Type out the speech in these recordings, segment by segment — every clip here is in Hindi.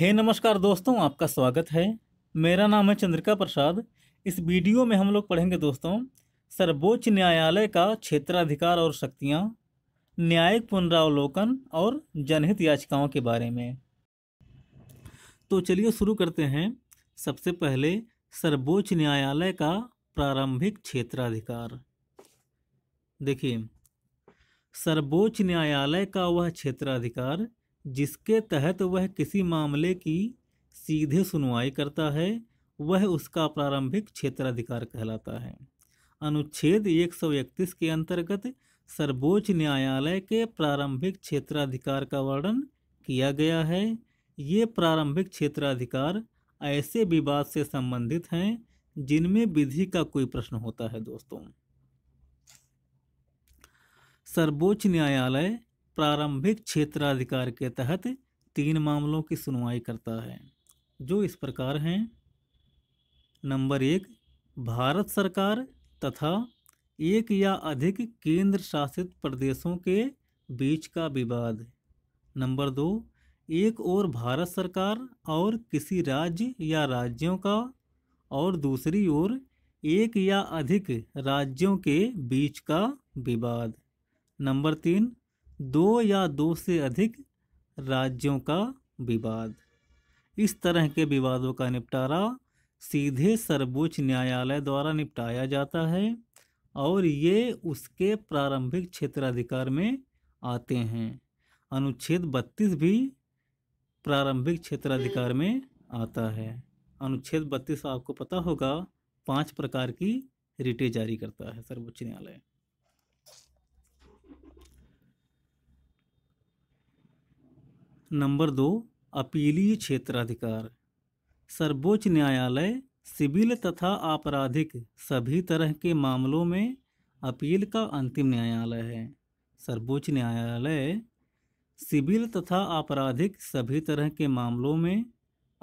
हे hey, नमस्कार दोस्तों आपका स्वागत है मेरा नाम है चंद्रिका प्रसाद इस वीडियो में हम लोग पढ़ेंगे दोस्तों सर्वोच्च न्यायालय का क्षेत्राधिकार और शक्तियाँ न्यायिक पुनरावलोकन और जनहित याचिकाओं के बारे में तो चलिए शुरू करते हैं सबसे पहले सर्वोच्च न्यायालय का प्रारंभिक क्षेत्राधिकार देखिए सर्वोच्च न्यायालय का वह क्षेत्राधिकार जिसके तहत वह किसी मामले की सीधे सुनवाई करता है वह उसका प्रारंभिक क्षेत्राधिकार कहलाता है अनुच्छेद 131 के अंतर्गत सर्वोच्च न्यायालय के प्रारंभिक क्षेत्राधिकार का वर्णन किया गया है ये प्रारंभिक क्षेत्राधिकार ऐसे विवाद से संबंधित हैं जिनमें विधि का कोई प्रश्न होता है दोस्तों सर्वोच्च न्यायालय प्रारंभिक क्षेत्राधिकार के तहत तीन मामलों की सुनवाई करता है जो इस प्रकार हैं नंबर एक भारत सरकार तथा एक या अधिक केंद्र शासित प्रदेशों के बीच का विवाद नंबर दो एक और भारत सरकार और किसी राज्य या राज्यों का और दूसरी ओर एक या अधिक राज्यों के बीच का विवाद नंबर तीन दो या दो से अधिक राज्यों का विवाद इस तरह के विवादों का निपटारा सीधे सर्वोच्च न्यायालय द्वारा निपटाया जाता है और ये उसके प्रारंभिक क्षेत्राधिकार में आते हैं अनुच्छेद बत्तीस भी प्रारंभिक क्षेत्राधिकार में आता है अनुच्छेद बत्तीस आपको पता होगा पांच प्रकार की रिटे जारी करता है सर्वोच्च न्यायालय नंबर दो अपीलीय क्षेत्राधिकार सर्वोच्च न्यायालय सिविल तथा आपराधिक सभी तरह के मामलों में अपील का अंतिम न्यायालय है सर्वोच्च न्यायालय सिविल तथा आपराधिक सभी तरह के मामलों में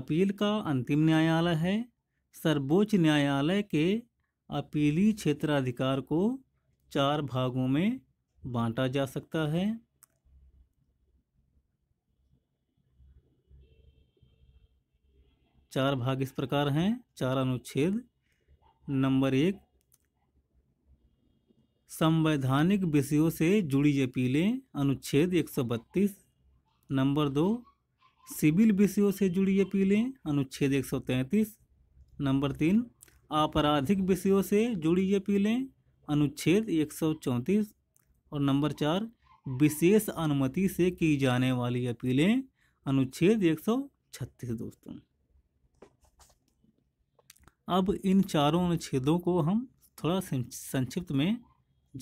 अपील का अंतिम न्यायालय है सर्वोच्च न्यायालय के अपीली क्षेत्राधिकार को चार भागों में बांटा जा सकता है चार भाग इस प्रकार हैं चार अनुच्छेद नंबर एक संवैधानिक विषयों से जुड़ी अपीलें अनुच्छेद 132 नंबर दो सिविल विषयों से जुड़ी अपीलें अनुच्छेद 133 नंबर तीन आपराधिक विषयों से जुड़ी अपीलें अनुच्छेद 134 और नंबर चार विशेष अनुमति से की जाने वाली अपीलें अनुच्छेद 136 दोस्तों अब इन चारों अनुच्छेदों को हम थोड़ा संक्षिप्त में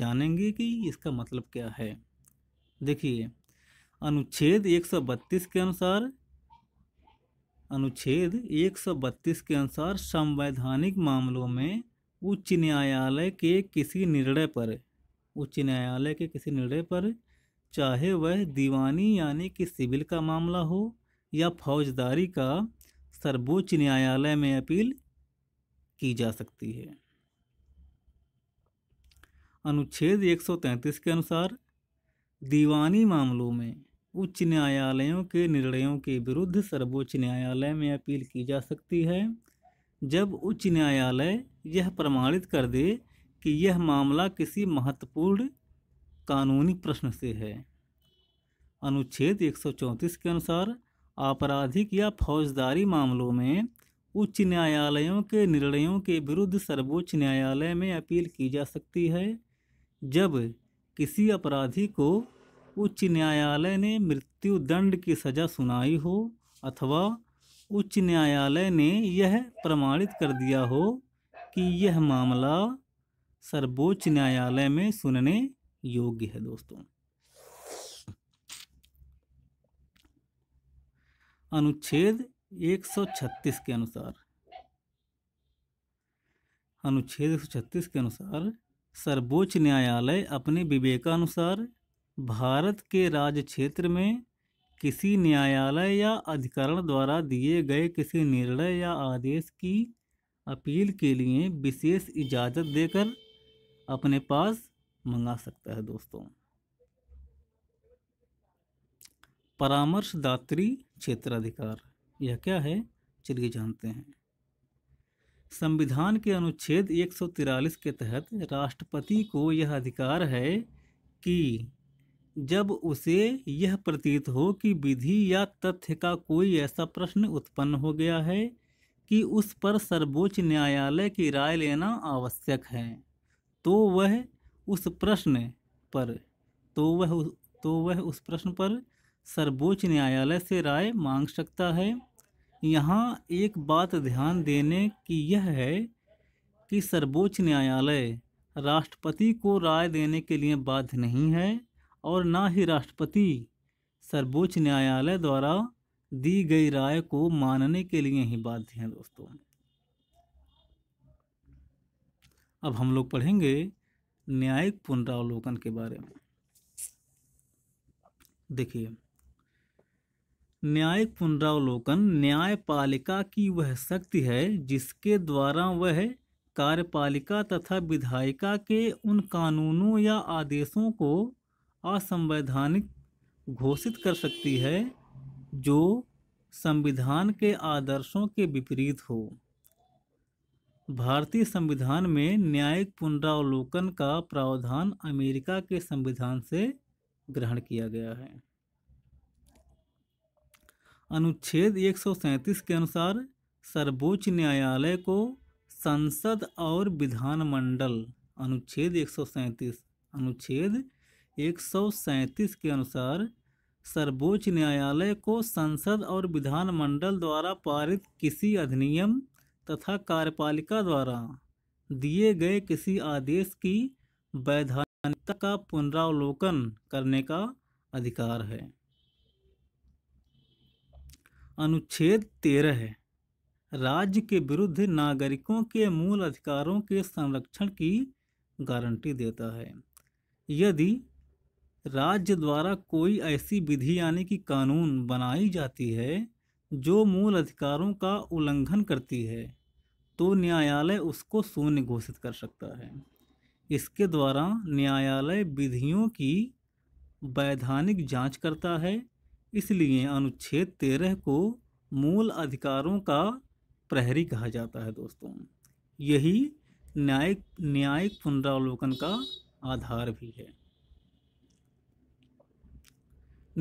जानेंगे कि इसका मतलब क्या है देखिए अनुच्छेद 132 के अनुसार अनुच्छेद 132 के अनुसार संवैधानिक मामलों में उच्च न्यायालय के किसी निर्णय पर उच्च न्यायालय के किसी निर्णय पर चाहे वह दीवानी यानी कि सिविल का मामला हो या फौजदारी का सर्वोच्च न्यायालय में अपील की जा सकती है अनुच्छेद 133 के अनुसार दीवानी मामलों में उच्च न्यायालयों के निर्णयों के विरुद्ध सर्वोच्च न्यायालय में अपील की जा सकती है जब उच्च न्यायालय यह प्रमाणित कर दे कि यह मामला किसी महत्वपूर्ण कानूनी प्रश्न से है अनुच्छेद 134 के अनुसार आपराधिक या फौजदारी मामलों में उच्च न्यायालयों के निर्णयों के विरुद्ध सर्वोच्च न्यायालय में अपील की जा सकती है जब किसी अपराधी को उच्च न्यायालय ने मृत्यु दंड की सज़ा सुनाई हो अथवा उच्च न्यायालय ने यह प्रमाणित कर दिया हो कि यह मामला सर्वोच्च न्यायालय में सुनने योग्य है दोस्तों अनुच्छेद 136 के अनुसार अनुच्छेद 136 के अनुसार सर्वोच्च न्यायालय अपने विवेकानुसार भारत के राज्य क्षेत्र में किसी न्यायालय या अधिकरण द्वारा दिए गए किसी निर्णय या आदेश की अपील के लिए विशेष इजाज़त देकर अपने पास मंगा सकता है दोस्तों परामर्शदात्री क्षेत्राधिकार यह क्या है चलिए जानते हैं संविधान के अनुच्छेद 143 के तहत राष्ट्रपति को यह अधिकार है कि जब उसे यह प्रतीत हो कि विधि या तथ्य का कोई ऐसा प्रश्न उत्पन्न हो गया है कि उस पर सर्वोच्च न्यायालय की राय लेना आवश्यक है तो वह उस प्रश्न पर तो वह तो वह उस प्रश्न पर सर्वोच्च न्यायालय से राय मांग सकता है यहाँ एक बात ध्यान देने की यह है कि सर्वोच्च न्यायालय राष्ट्रपति को राय देने के लिए बाध्य नहीं है और ना ही राष्ट्रपति सर्वोच्च न्यायालय द्वारा दी गई राय को मानने के लिए ही बाध्य हैं दोस्तों अब हम लोग पढ़ेंगे न्यायिक पुनरावलोकन के बारे में देखिए न्यायिक पुनरावलोकन न्यायपालिका की वह शक्ति है जिसके द्वारा वह कार्यपालिका तथा विधायिका के उन कानूनों या आदेशों को असंवैधानिक घोषित कर सकती है जो संविधान के आदर्शों के विपरीत हो भारतीय संविधान में न्यायिक पुनरावलोकन का प्रावधान अमेरिका के संविधान से ग्रहण किया गया है अनुच्छेद एक के अनुसार सर्वोच्च न्यायालय को संसद और विधानमंडल अनुच्छेद एक अनुच्छेद एक के अनुसार सर्वोच्च न्यायालय को संसद और विधानमंडल द्वारा पारित किसी अधिनियम तथा कार्यपालिका द्वारा दिए गए किसी आदेश की वैधानिकता का पुनरावलोकन करने का अधिकार है अनुच्छेद तेरह है राज्य के विरुद्ध नागरिकों के मूल अधिकारों के संरक्षण की गारंटी देता है यदि राज्य द्वारा कोई ऐसी विधि यानी कि कानून बनाई जाती है जो मूल अधिकारों का उल्लंघन करती है तो न्यायालय उसको शून्य घोषित कर सकता है इसके द्वारा न्यायालय विधियों की वैधानिक जांच करता है इसलिए अनुच्छेद तेरह को मूल अधिकारों का प्रहरी कहा जाता है दोस्तों यही न्यायिक न्यायिक पुनरावलोकन का आधार भी है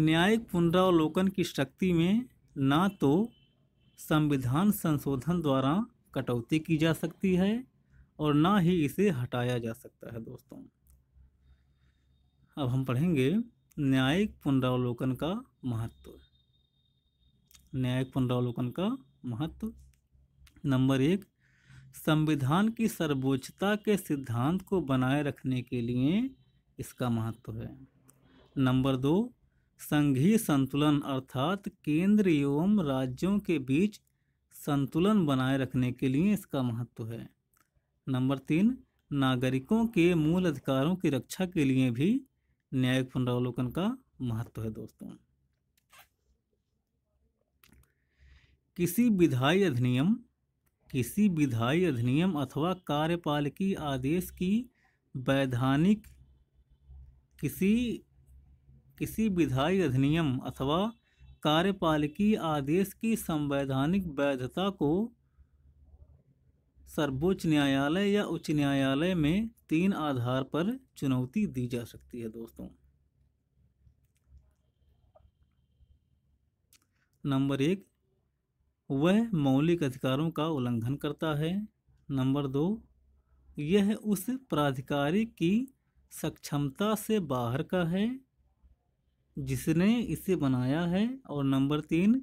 न्यायिक पुनरावलोकन की शक्ति में ना तो संविधान संशोधन द्वारा कटौती की जा सकती है और ना ही इसे हटाया जा सकता है दोस्तों अब हम पढ़ेंगे न्यायिक पुनरावलोकन का महत्व न्यायिक पुनरावलोकन का महत्व नंबर एक संविधान की सर्वोच्चता के सिद्धांत को बनाए रखने के लिए इसका महत्व है नंबर दो संघीय संतुलन अर्थात केंद्र एवं राज्यों के बीच संतुलन बनाए रखने के लिए इसका महत्व है नंबर तीन नागरिकों के मूल अधिकारों की रक्षा के लिए भी न्यायिक पुनरावलोकन का महत्व है दोस्तों किसी विधायी अधिनियम किसी विधायी अधिनियम अथवा कार्यपालिकी आदेश की वैधानिक किसी किसी विधायी अधिनियम अथवा कार्यपालिकी आदेश की संवैधानिक वैधता को सर्वोच्च न्यायालय या उच्च न्यायालय में तीन आधार पर चुनौती दी जा सकती है दोस्तों नंबर एक वह मौलिक अधिकारों का उल्लंघन करता है नंबर दो यह उस प्राधिकारी की सक्षमता से बाहर का है जिसने इसे बनाया है और नंबर तीन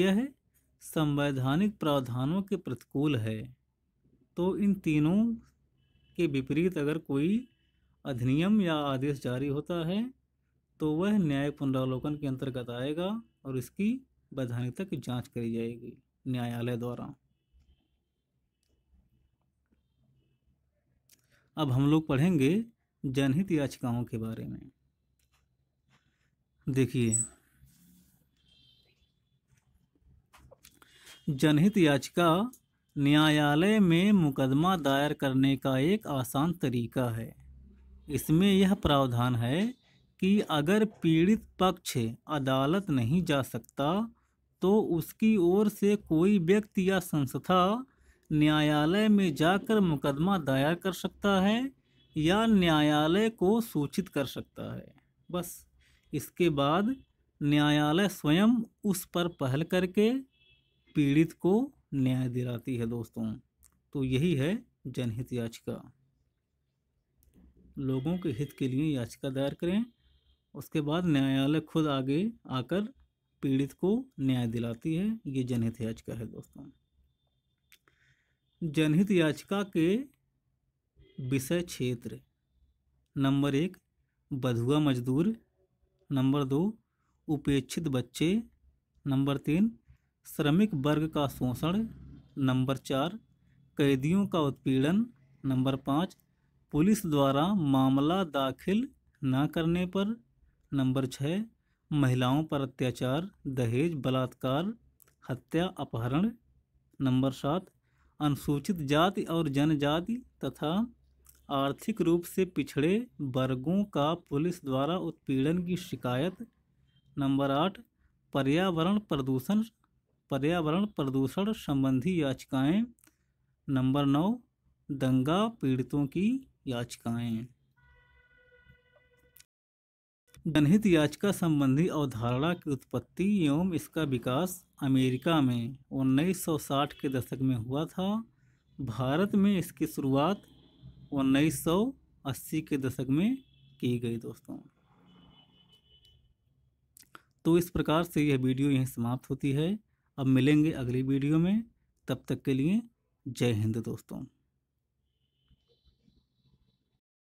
यह संवैधानिक प्रावधानों के प्रतिकूल है तो इन तीनों के विपरीत अगर कोई अधिनियम या आदेश जारी होता है तो वह न्याय पुनरावलोकन के अंतर्गत आएगा और इसकी वैधानिकता की जांच करी जाएगी न्यायालय द्वारा अब हम लोग पढ़ेंगे जनहित याचिकाओं के बारे में देखिए जनहित याचिका न्यायालय में मुकदमा दायर करने का एक आसान तरीका है इसमें यह प्रावधान है कि अगर पीड़ित पक्ष अदालत नहीं जा सकता तो उसकी ओर से कोई व्यक्ति या संस्था न्यायालय में जाकर मुकदमा दायर कर सकता है या न्यायालय को सूचित कर सकता है बस इसके बाद न्यायालय स्वयं उस पर पहल करके पीड़ित को न्याय दिलाती है दोस्तों तो यही है जनहित याचिका लोगों के हित के लिए याचिका दायर करें उसके बाद न्यायालय खुद आगे आकर पीड़ित को न्याय दिलाती है ये जनहित याचिका है दोस्तों जनहित याचिका के विषय क्षेत्र नंबर एक बधुआ मजदूर नंबर दो उपेक्षित बच्चे नंबर तीन श्रमिक वर्ग का शोषण नंबर चार कैदियों का उत्पीड़न नंबर पाँच पुलिस द्वारा मामला दाखिल न करने पर नंबर छः महिलाओं पर अत्याचार दहेज बलात्कार हत्या अपहरण नंबर सात अनुसूचित जाति और जनजाति तथा आर्थिक रूप से पिछड़े वर्गों का पुलिस द्वारा उत्पीड़न की शिकायत नंबर आठ पर्यावरण प्रदूषण पर्यावरण प्रदूषण संबंधी याचिकाएं नंबर नौ दंगा पीड़ितों की याचिकाएं जनहित याचिका संबंधी अवधारणा की उत्पत्ति एवं इसका विकास अमेरिका में 1960 के दशक में हुआ था भारत में इसकी शुरुआत 1980 के दशक में की गई दोस्तों तो इस प्रकार से यह वीडियो यहीं समाप्त होती है अब मिलेंगे अगली वीडियो में तब तक के लिए जय हिंद दोस्तों